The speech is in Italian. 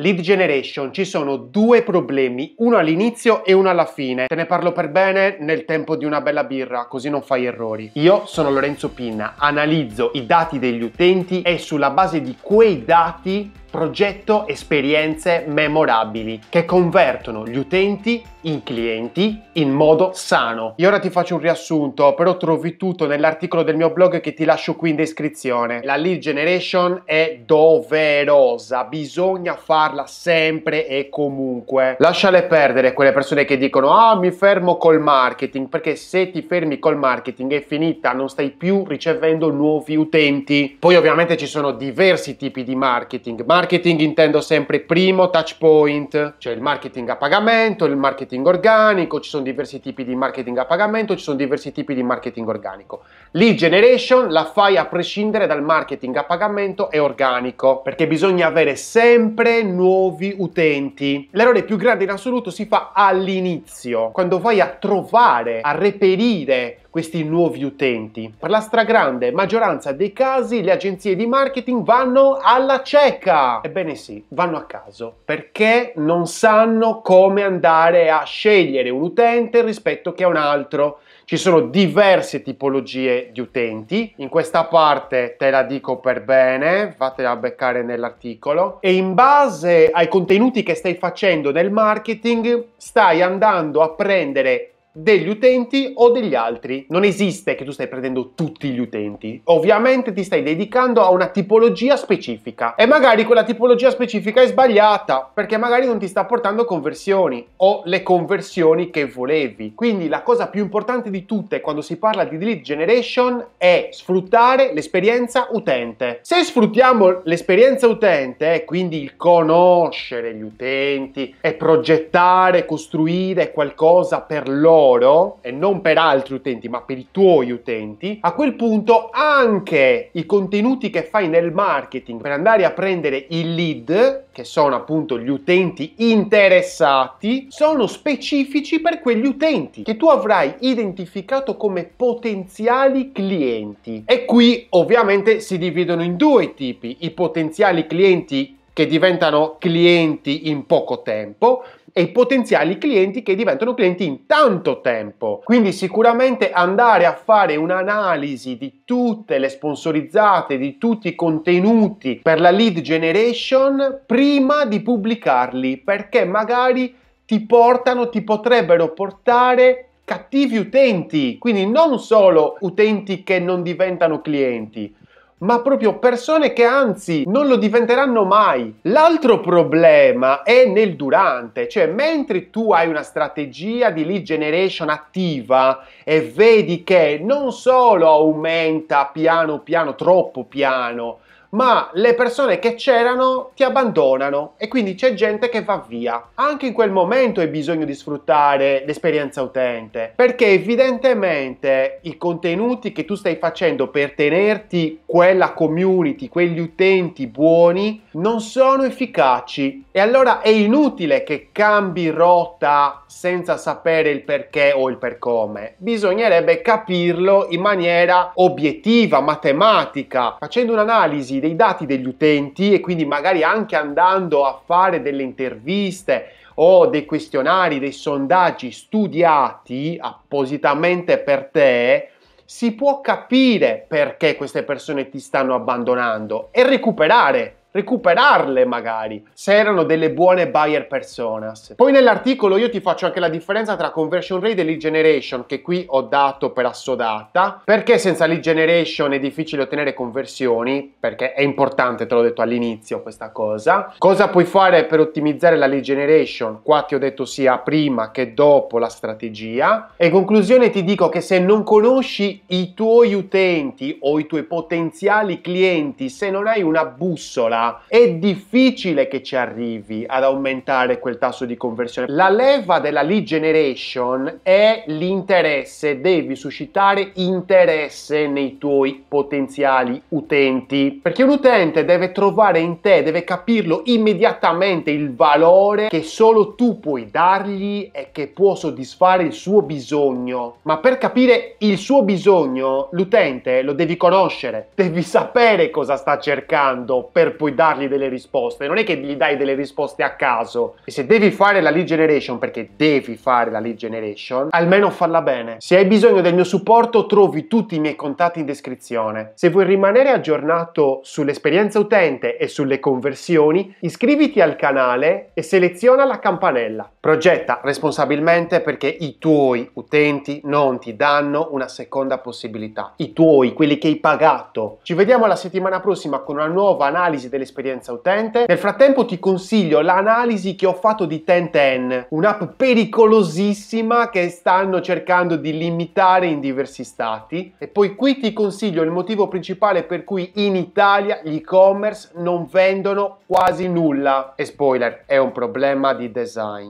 lead generation ci sono due problemi, uno all'inizio e uno alla fine. Te ne parlo per bene nel tempo di una bella birra, così non fai errori. Io sono Lorenzo Pinna, analizzo i dati degli utenti e sulla base di quei dati progetto esperienze memorabili che convertono gli utenti in clienti in modo sano. Io ora ti faccio un riassunto, però trovi tutto nell'articolo del mio blog che ti lascio qui in descrizione. La lead generation è doverosa, bisogna farla sempre e comunque. Lasciale perdere quelle persone che dicono "Ah, mi fermo col marketing", perché se ti fermi col marketing è finita, non stai più ricevendo nuovi utenti. Poi ovviamente ci sono diversi tipi di marketing, ma marketing intendo sempre primo touch point, cioè il marketing a pagamento, il marketing organico, ci sono diversi tipi di marketing a pagamento, ci sono diversi tipi di marketing organico. Lead generation la fai a prescindere dal marketing a pagamento e organico, perché bisogna avere sempre nuovi utenti. L'errore più grande in assoluto si fa all'inizio, quando vai a trovare, a reperire questi nuovi utenti. Per la stragrande maggioranza dei casi le agenzie di marketing vanno alla cieca Ebbene sì, vanno a caso, perché non sanno come andare a scegliere un utente rispetto a un altro. Ci sono diverse tipologie di utenti, in questa parte te la dico per bene, fatela beccare nell'articolo, e in base ai contenuti che stai facendo nel marketing stai andando a prendere degli utenti o degli altri. Non esiste che tu stai prendendo tutti gli utenti. Ovviamente ti stai dedicando a una tipologia specifica e magari quella tipologia specifica è sbagliata perché magari non ti sta portando conversioni o le conversioni che volevi. Quindi la cosa più importante di tutte quando si parla di lead generation è sfruttare l'esperienza utente. Se sfruttiamo l'esperienza utente, eh, quindi il conoscere gli utenti e progettare, costruire qualcosa per loro loro e non per altri utenti, ma per i tuoi utenti, a quel punto anche i contenuti che fai nel marketing per andare a prendere i lead, che sono appunto gli utenti interessati, sono specifici per quegli utenti che tu avrai identificato come potenziali clienti. E qui ovviamente si dividono in due tipi, i potenziali clienti che diventano clienti in poco tempo e potenziali clienti che diventano clienti in tanto tempo. Quindi sicuramente andare a fare un'analisi di tutte le sponsorizzate, di tutti i contenuti per la lead generation prima di pubblicarli, perché magari ti portano, ti potrebbero portare cattivi utenti, quindi non solo utenti che non diventano clienti, ma proprio persone che anzi non lo diventeranno mai. L'altro problema è nel durante, cioè mentre tu hai una strategia di lead generation attiva e vedi che non solo aumenta piano piano, troppo piano, ma le persone che c'erano ti abbandonano e quindi c'è gente che va via. Anche in quel momento hai bisogno di sfruttare l'esperienza utente, perché evidentemente i contenuti che tu stai facendo per tenerti quella community, quegli utenti buoni, non sono efficaci. E allora è inutile che cambi rotta senza sapere il perché o il per come. Bisognerebbe capirlo in maniera obiettiva, matematica, facendo un'analisi dei dati degli utenti e quindi magari anche andando a fare delle interviste o dei questionari, dei sondaggi studiati appositamente per te, si può capire perché queste persone ti stanno abbandonando e recuperare recuperarle magari, se erano delle buone buyer personas. Poi nell'articolo io ti faccio anche la differenza tra conversion rate e lead generation, che qui ho dato per assodata, perché senza lead generation è difficile ottenere conversioni, perché è importante, te l'ho detto all'inizio questa cosa. Cosa puoi fare per ottimizzare la lead generation? Qua ti ho detto sia prima che dopo la strategia. E in conclusione ti dico che se non conosci i tuoi utenti o i tuoi potenziali clienti, se non hai una bussola è difficile che ci arrivi ad aumentare quel tasso di conversione. La leva della lead generation è l'interesse, devi suscitare interesse nei tuoi potenziali utenti, perché un utente deve trovare in te, deve capirlo immediatamente il valore che solo tu puoi dargli e che può soddisfare il suo bisogno. Ma per capire il suo bisogno, l'utente lo devi conoscere, devi sapere cosa sta cercando per poi puoi dargli delle risposte, non è che gli dai delle risposte a caso. E se devi fare la lead generation, perché devi fare la lead generation, almeno falla bene. Se hai bisogno del mio supporto, trovi tutti i miei contatti in descrizione. Se vuoi rimanere aggiornato sull'esperienza utente e sulle conversioni, iscriviti al canale e seleziona la campanella. Progetta responsabilmente perché i tuoi utenti non ti danno una seconda possibilità. I tuoi, quelli che hai pagato. Ci vediamo la settimana prossima con una nuova analisi del dell'esperienza utente. Nel frattempo ti consiglio l'analisi che ho fatto di Tenten, un'app pericolosissima che stanno cercando di limitare in diversi stati. E poi qui ti consiglio il motivo principale per cui in Italia gli e-commerce non vendono quasi nulla. E spoiler, è un problema di design.